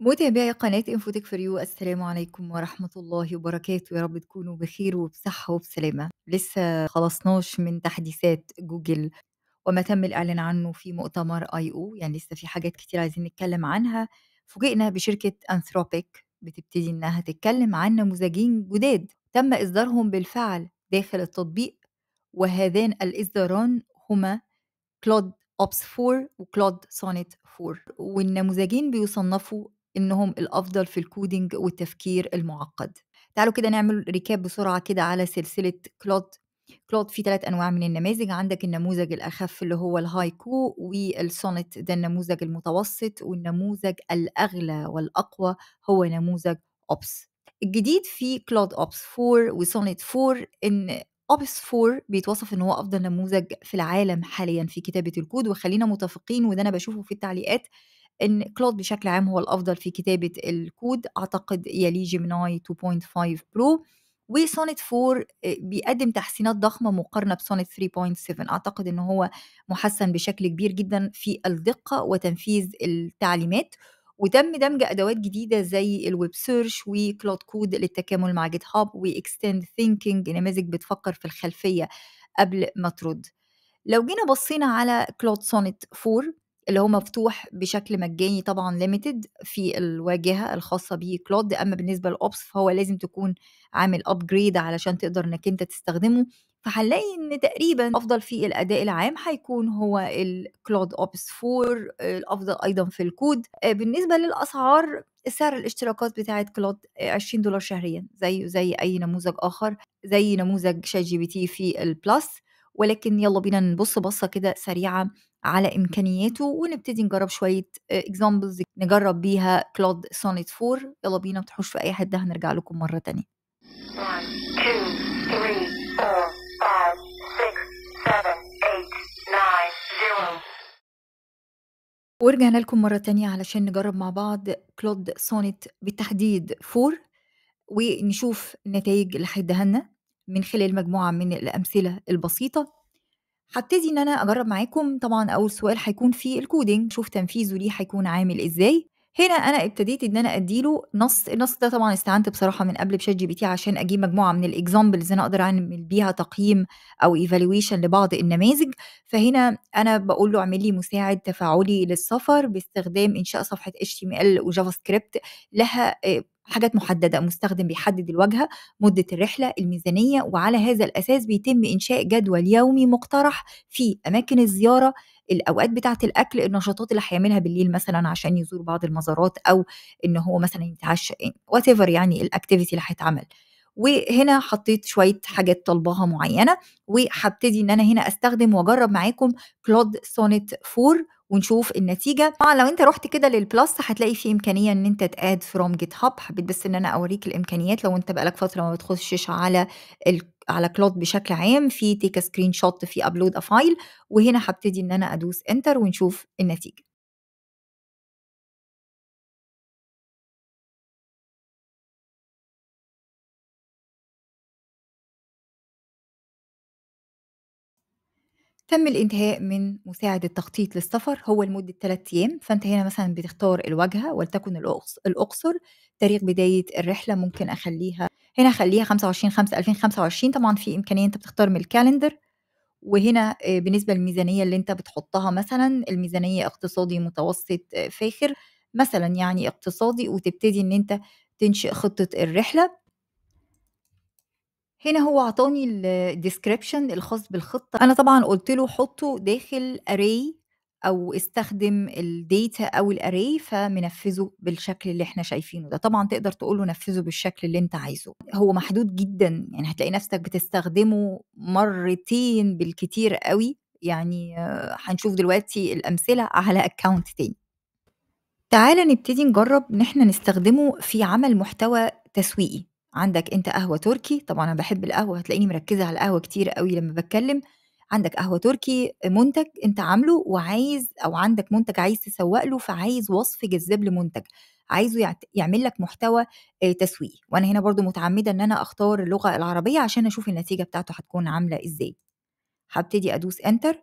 متابعي قناة انفوتك فريو السلام عليكم ورحمة الله وبركاته يا رب تكونوا بخير وبصحة وبسلامة لسه خلصناش من تحديثات جوجل وما تم الإعلان عنه في مؤتمر اي او يعني لسه في حاجات كتير عايزين نتكلم عنها فوجئنا بشركة أنثروبيك بتبتدي إنها تتكلم عن نموذجين جداد تم إصدارهم بالفعل داخل التطبيق وهذان الإصداران هما كلود أوبس 4 وكلود سونيت 4 والنموذجين بيصنفوا انهم الافضل في الكودينج والتفكير المعقد تعالوا كده نعمل ريكاب بسرعه كده على سلسله كلود كلود في ثلاث انواع من النماذج عندك النموذج الاخف اللي هو الهايكو والسونت ده النموذج المتوسط والنموذج الاغلى والاقوى هو نموذج اوبس الجديد في كلود اوبس 4 وسونت 4 ان اوبس 4 بيتوصف ان هو افضل نموذج في العالم حاليا في كتابه الكود وخلينا متفقين وده انا بشوفه في التعليقات ان كلود بشكل عام هو الافضل في كتابه الكود اعتقد يلي جيمناي 2.5 برو وسونيت 4 بيقدم تحسينات ضخمه مقارنه بسونيت 3.7 اعتقد ان هو محسن بشكل كبير جدا في الدقه وتنفيذ التعليمات وتم دمج ادوات جديده زي الويب سيرش وكلود كود للتكامل مع جيت هاب واكستند ثينكينج نماذج بتفكر في الخلفيه قبل ما ترد لو جينا بصينا على كلود سونيت 4 اللي هو مفتوح بشكل مجاني طبعا ليميتد في الواجهه الخاصه بيه كلود اما بالنسبه للاوبس فهو لازم تكون عامل ابجريد علشان تقدر انك انت تستخدمه فهنلاقي ان تقريبا افضل في الاداء العام هيكون هو الكلود اوبس 4 الافضل ايضا في الكود آه، بالنسبه للاسعار سعر الاشتراكات بتاعه كلود 20 دولار شهريا زيه زي اي نموذج اخر زي نموذج شات جي بي تي في البلس ولكن يلا بينا نبص بصه كده سريعه على امكانياته ونبتدي نجرب شويه اكزامبلز آه، نجرب بيها كلود سونيت 4 يلا بينا تحوش في اي حته هنرجع لكم مره تانية ورجعنا لكم مرة تانية علشان نجرب مع بعض كلود سونيت بالتحديد 4 ونشوف النتائج اللي هنا لنا من خلال مجموعة من الأمثلة البسيطة هبتدي ان انا اجرب معاكم طبعا اول سؤال هيكون في الكودينج شوف تنفيذه ليه هيكون عامل ازاي هنا انا ابتديت ان انا اديله نص النص ده طبعا استعنت بصراحه من قبل بشات جي بي تي عشان اجيب مجموعه من الاكزامبلز انا اقدر اعمل بيها تقييم او ايفالويشن لبعض النماذج فهنا انا بقول له اعمل لي مساعد تفاعلي للسفر باستخدام انشاء صفحه اتش تي ال وجافا سكريبت لها آه، حاجات محددة مستخدم بيحدد الواجهة مدة الرحلة الميزانية وعلى هذا الأساس بيتم إنشاء جدول يومي مقترح في أماكن الزيارة الاوقات بتاعه الاكل النشاطات اللي هيعملها بالليل مثلا عشان يزور بعض المزارات او ان هو مثلا يتعشى وات ايفر يعني الاكتيفيتي اللي هيتعمل وهنا حطيت شويه حاجات طالباها معينه وهبتدي ان انا هنا استخدم واجرب معاكم كلود سونيت 4 ونشوف النتيجه طبعا لو انت رحت كده للبلس هتلاقي في امكانيه ان انت تاد فروم جيت هاب حبيت بس ان انا اوريك الامكانيات لو انت بقالك فتره ما بتخشش على ال... على كلود بشكل عام في تيك سكرين شوت في ابلود افايل وهنا هبتدي ان انا ادوس انتر ونشوف النتيجه تم الانتهاء من مساعد التخطيط للسفر هو لمدة ثلاثة أيام فأنت هنا مثلا بتختار الواجهة ولتكن الأقصر تاريخ بداية الرحلة ممكن أخليها هنا اخليها 25 5 2025 طبعا في إمكانية أنت بتختار من الكالندر وهنا آه، بالنسبة للميزانية اللي أنت بتحطها مثلا الميزانية اقتصادي متوسط آه، فاخر مثلا يعني اقتصادي وتبتدي ان انت تنشئ خطة الرحلة هنا هو عطاني الديسكريبشن الخاص بالخطة أنا طبعا قلت له حطه داخل اري أو استخدم الديتا أو الاري فمنفذه بالشكل اللي احنا شايفينه ده طبعا تقدر تقوله نفذه بالشكل اللي انت عايزه هو محدود جدا يعني هتلاقي نفسك بتستخدمه مرتين بالكتير قوي يعني آه، هنشوف دلوقتي الأمثلة على أكاونت تاني تعالى نبتدي نجرب ان احنا نستخدمه في عمل محتوى تسويقي عندك أنت قهوة تركي طبعا أنا بحب القهوة هتلاقيني مركزة على القهوة كتير قوي لما بتكلم عندك قهوة تركي منتج أنت عامله وعايز أو عندك منتج عايز تسوق له فعايز وصف جذاب لمنتج عايزه يعمل لك محتوى آه، تسويقي وأنا هنا برضو متعمدة أن أنا أختار اللغة العربية عشان أشوف النتيجة بتاعته هتكون عاملة إزاي هبتدي أدوس انتر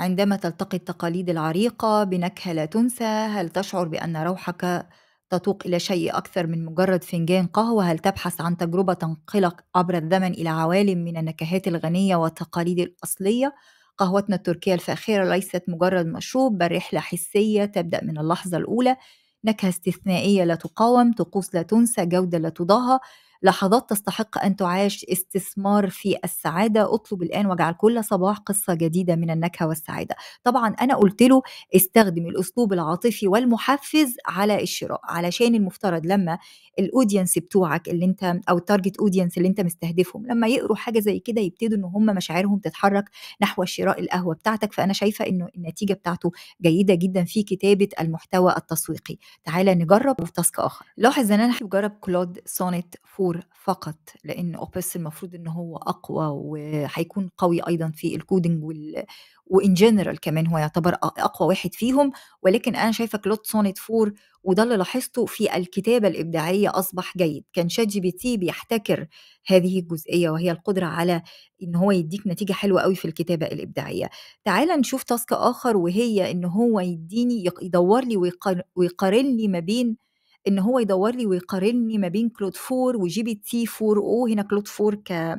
عندما تلتقي التقاليد العريقة بنكهة لا تنسى هل تشعر بأن روحك تتوق إلى شيء أكثر من مجرد فنجان قهوة هل تبحث عن تجربة تنقلك عبر الزمن إلى عوالم من النكهات الغنية والتقاليد الأصلية قهوتنا التركية الفاخرة ليست مجرد مشروب بل رحلة حسية تبدأ من اللحظة الأولى نكهة استثنائية لا تقاوم طقوس لا تنسى جودة لا تضاهى لحظات تستحق أن تعاش استثمار في السعادة اطلب الآن واجعل كل صباح قصة جديدة من النكهة والسعادة طبعا أنا قلت له استخدم الأسلوب العاطفي والمحفز على الشراء علشان المفترض لما الأودينس بتوعك اللي أنت أو التارجت أودينس اللي أنت مستهدفهم لما يقروا حاجة زي كده يبتدوا إن هم مشاعرهم تتحرك نحو شراء القهوة بتاعتك فأنا شايفة إنه النتيجة بتاعته جيدة جدا في كتابة المحتوى التسويقي تعالى نجرب في تاسك آخر لاحظ إن أنا جرب كلود سونيت فور دور فقط لان اوبس المفروض ان هو اقوى وهيكون قوي ايضا في الكودنج وال وان جنرال كمان هو يعتبر اقوى واحد فيهم ولكن انا شايفه كلود سونيت 4 وده اللي لاحظته في الكتابه الابداعيه اصبح جيد كان شات جي بي تي بيحتكر هذه الجزئيه وهي القدره على ان هو يديك نتيجه حلوه قوي في الكتابه الابداعيه تعال نشوف تاسك اخر وهي ان هو يديني يدور لي ويقارن لي ما بين ان هو يدور لي ويقارني ما بين كلود 4 وجي بي تي 4 او هنا كلود 4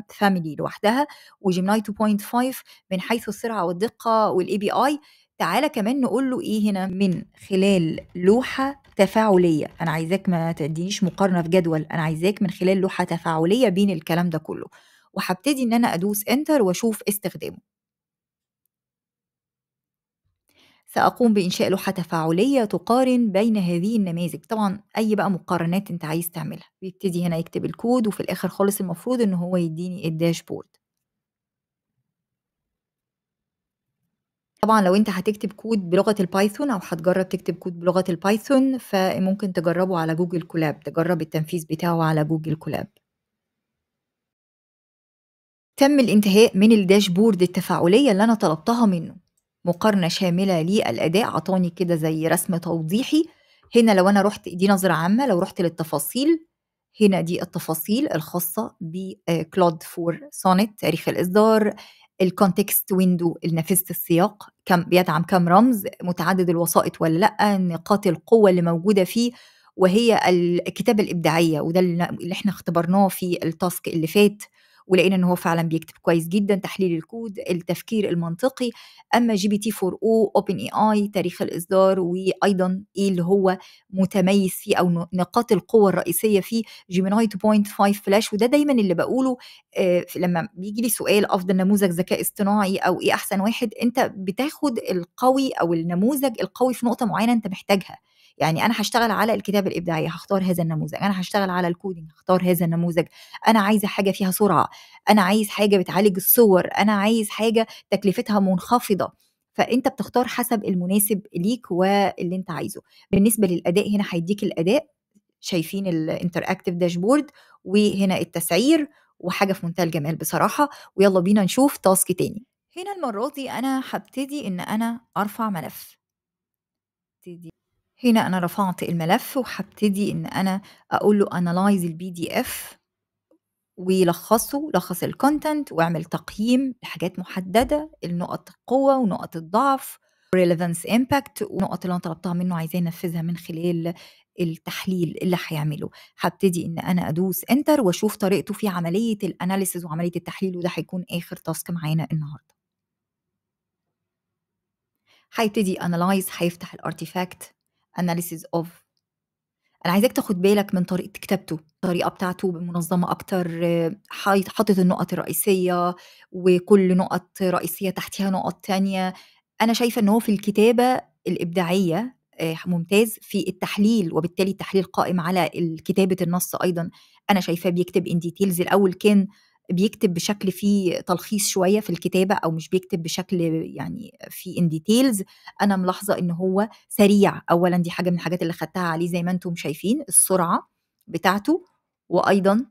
كفاميلي لوحدها وجيمناي 2.5 من حيث السرعه والدقه والاي بي اي تعالى كمان نقول له ايه هنا من خلال لوحه تفاعليه انا عايزاك ما تدينيش مقارنه في جدول انا عايزاك من خلال لوحه تفاعليه بين الكلام ده كله وهبتدي ان انا ادوس انتر واشوف استخدامه سأقوم بإنشاء لوحة تفاعلية تقارن بين هذه النماذج طبعا أي بقى مقارنات أنت عايز تعملها بيبتدي هنا يكتب الكود وفي الآخر خالص المفروض إن هو يديني الداشبورد طبعا لو انت هتكتب كود بلغه البايثون او هتجرب تكتب كود بلغه البايثون فممكن تجربه على جوجل كولاب تجرب التنفيذ بتاعه على جوجل كولاب تم الانتهاء من الداشبورد التفاعليه اللي انا طلبتها منه مقارنه شامله للاداء عطاني كده زي رسم توضيحي هنا لو انا رحت دي نظره عامه لو رحت للتفاصيل هنا دي التفاصيل الخاصه بكلود فور سونت تاريخ الاصدار الكونتكست ويندو النافذة السياق كم بيدعم كم رمز متعدد الوسائط ولا لا نقاط القوه اللي موجوده فيه وهي الكتابه الابداعيه وده اللي احنا اختبرناه في التاسك اللي فات ولقينا ان هو فعلا بيكتب كويس جدا تحليل الكود التفكير المنطقي اما جي بي تي 4 او اوبن اي اي تاريخ الاصدار وايضا ايه اللي هو متميز فيه او نقاط القوه الرئيسيه فيه جيميناي 2.5 فلاش وده دايما اللي بقوله آه لما بيجي لي سؤال افضل نموذج ذكاء اصطناعي او ايه احسن واحد انت بتاخد القوي او النموذج القوي في نقطه معينه انت محتاجها يعني انا هشتغل على الكتابه الابداعيه هختار هذا النموذج انا هشتغل على الكودينج هختار هذا النموذج انا عايزه حاجه فيها سرعه انا عايز حاجه بتعالج الصور انا عايز حاجه تكلفتها منخفضه فانت بتختار حسب المناسب ليك واللي انت عايزه بالنسبه للاداء هنا هيديك الاداء شايفين الانتر اكتف داشبورد وهنا التسعير وحاجه في منتهى الجمال بصراحه ويلا بينا نشوف تاسك تاني هنا المره دي انا هبتدي ان انا ارفع ملف هنا أنا رفعت الملف وهبتدي إن أنا أقول له analyze البي دي إف ويلخصه لخص الكونتنت واعمل تقييم لحاجات محددة النقط القوة ونقط الضعف ريليفانس امباكت والنقط اللي انا طلبتها منه عايزاه ينفذها من خلال التحليل اللي هيعمله هبتدي ان انا ادوس انتر واشوف طريقته في عمليه الاناليسز وعمليه التحليل وده هيكون اخر تاسك معانا النهارده هيبتدي انالايز هيفتح الارتيفاكت analysis of انا عايزاك تاخد بالك من طريقه كتابته الطريقه بتاعته منظمه اكتر حاطط النقط الرئيسيه وكل نقط رئيسيه تحتها نقط تانية انا شايفه ان هو في الكتابه الابداعيه آه، ممتاز في التحليل وبالتالي التحليل قائم على كتابه النص ايضا انا شايفاه بيكتب ان ديتيلز الاول كان بيكتب بشكل فيه تلخيص شويه في الكتابه او مش بيكتب بشكل يعني في ان ديتيلز انا ملاحظه ان هو سريع اولا دي حاجه من الحاجات اللي خدتها عليه زي ما انتم شايفين السرعه بتاعته وايضا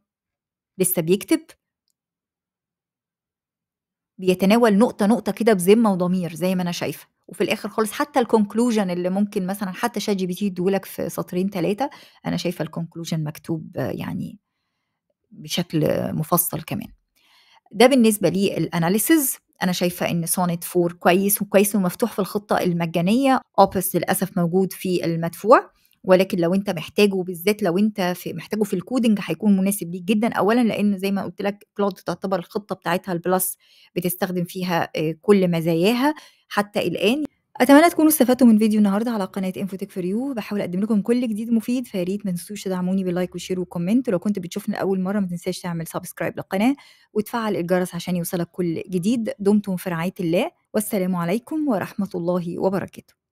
لسه بيكتب بيتناول نقطه نقطه كده بذمه وضمير زي ما انا شايفه وفي الاخر خالص حتى الكونكلوجن اللي ممكن مثلا حتى شات جي بي تي في سطرين ثلاثه انا شايفه الكونكلوجن مكتوب يعني بشكل مفصل كمان ده بالنسبة لي الاناليسز انا شايفه ان سونيت 4 كويس وكويس ومفتوح في الخطه المجانيه اوبس للاسف موجود في المدفوع ولكن لو انت محتاجه وبالذات لو انت في محتاجه في الكودنج هيكون مناسب ليك جدا اولا لان زي ما قلت لك كلاود تعتبر الخطه بتاعتها البلس بتستخدم فيها آه، كل مزاياها حتى الان أتمنى تكونوا استفدتوا من فيديو النهارده على قناة انفوتك فور يو بحاول أقدم لكم كل جديد مفيد فيا ريت ما تنسوش تدعموني باللايك والشير والكومنت ولو كنت بتشوفني لأول مرة ما تنساش تعمل سبسكرايب للقناة وتفعل الجرس عشان يوصلك كل جديد دمتم في رعاية الله والسلام عليكم ورحمة الله وبركاته